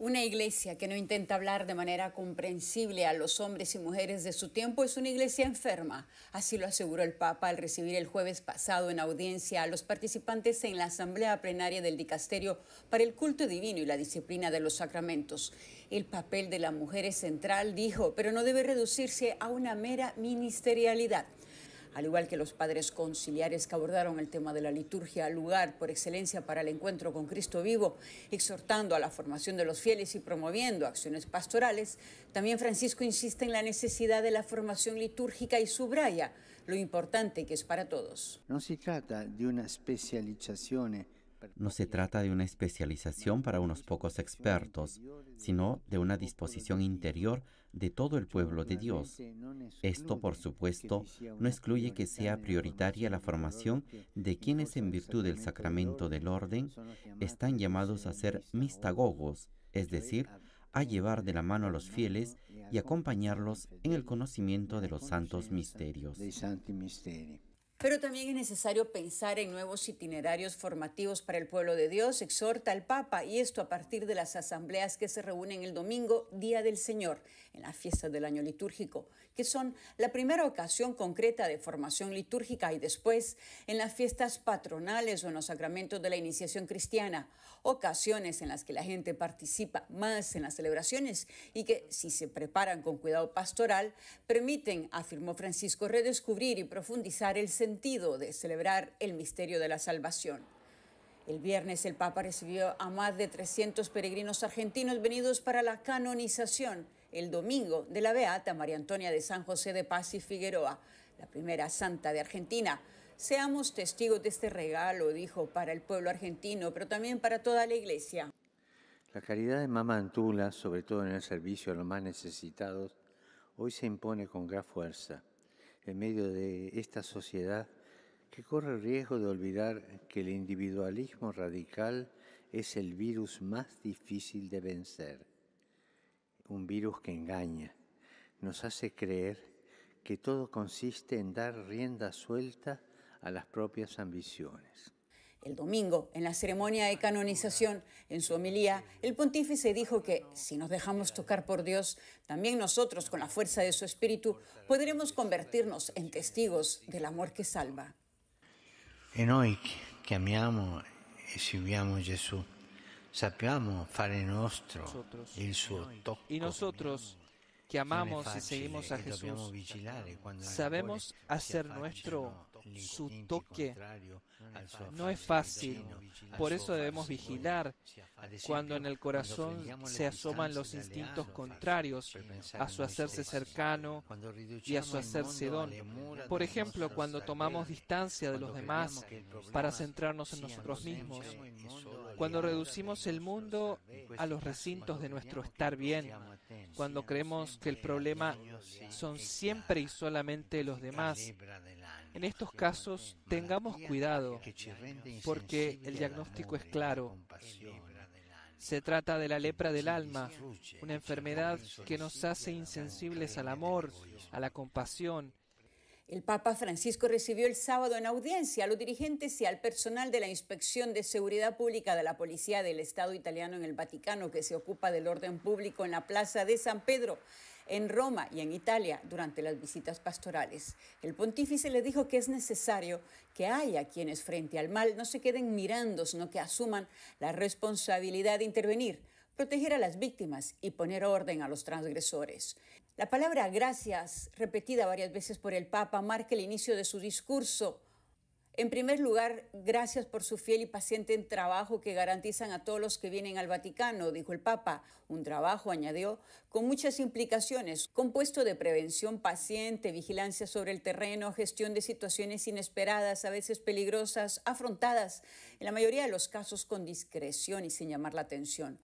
Una iglesia que no intenta hablar de manera comprensible a los hombres y mujeres de su tiempo es una iglesia enferma. Así lo aseguró el Papa al recibir el jueves pasado en audiencia a los participantes en la Asamblea Plenaria del Dicasterio para el Culto Divino y la Disciplina de los Sacramentos. El papel de la mujer es central, dijo, pero no debe reducirse a una mera ministerialidad al igual que los padres conciliares que abordaron el tema de la liturgia, lugar por excelencia para el encuentro con Cristo vivo, exhortando a la formación de los fieles y promoviendo acciones pastorales, también Francisco insiste en la necesidad de la formación litúrgica y subraya lo importante que es para todos. No se trata de una especialización eh, no se trata de una especialización para unos pocos expertos, sino de una disposición interior de todo el pueblo de Dios. Esto, por supuesto, no excluye que sea prioritaria la formación de quienes en virtud del sacramento del orden están llamados a ser mistagogos, es decir, a llevar de la mano a los fieles y acompañarlos en el conocimiento de los santos misterios. Pero también es necesario pensar en nuevos itinerarios formativos para el pueblo de Dios, exhorta el Papa, y esto a partir de las asambleas que se reúnen el domingo, Día del Señor, en las fiestas del año litúrgico, que son la primera ocasión concreta de formación litúrgica y después en las fiestas patronales o en los sacramentos de la iniciación cristiana, ocasiones en las que la gente participa más en las celebraciones y que, si se preparan con cuidado pastoral, permiten, afirmó Francisco, redescubrir y profundizar el sentido de celebrar el misterio de la salvación. El viernes el Papa recibió a más de 300 peregrinos argentinos venidos para la canonización el domingo de la Beata María Antonia de San José de Paz y Figueroa, la primera santa de Argentina. Seamos testigos de este regalo, dijo, para el pueblo argentino, pero también para toda la iglesia. La caridad de Mama Antula, sobre todo en el servicio a los más necesitados, hoy se impone con gran fuerza en medio de esta sociedad que corre el riesgo de olvidar que el individualismo radical es el virus más difícil de vencer un virus que engaña. Nos hace creer que todo consiste en dar rienda suelta a las propias ambiciones. El domingo, en la ceremonia de canonización, en su homilía, el pontífice dijo que si nos dejamos tocar por Dios, también nosotros, con la fuerza de su espíritu, podremos convertirnos en testigos del amor que salva. En hoy que y a Jesús fare nuestro el Y nosotros que amamos y seguimos a Jesús, eh, sabemos hacer nuestro su toque no es fácil. Por eso debemos vigilar cuando en el corazón se asoman los instintos contrarios a su hacerse cercano y a su hacerse don. Por ejemplo, cuando tomamos distancia de los demás para centrarnos en nosotros mismos, cuando reducimos el mundo a los recintos de nuestro estar bien, cuando creemos que el problema son siempre y solamente los demás. En estos casos tengamos cuidado porque el diagnóstico es claro. Se trata de la lepra del alma, una enfermedad que nos hace insensibles al amor, a la compasión. El Papa Francisco recibió el sábado en audiencia a los dirigentes y al personal de la Inspección de Seguridad Pública de la Policía del Estado Italiano en el Vaticano, que se ocupa del orden público en la Plaza de San Pedro en Roma y en Italia durante las visitas pastorales. El pontífice le dijo que es necesario que haya quienes frente al mal no se queden mirando, sino que asuman la responsabilidad de intervenir, proteger a las víctimas y poner orden a los transgresores. La palabra gracias, repetida varias veces por el Papa, marca el inicio de su discurso en primer lugar, gracias por su fiel y paciente trabajo que garantizan a todos los que vienen al Vaticano, dijo el Papa. Un trabajo, añadió, con muchas implicaciones, compuesto de prevención paciente, vigilancia sobre el terreno, gestión de situaciones inesperadas, a veces peligrosas, afrontadas, en la mayoría de los casos con discreción y sin llamar la atención.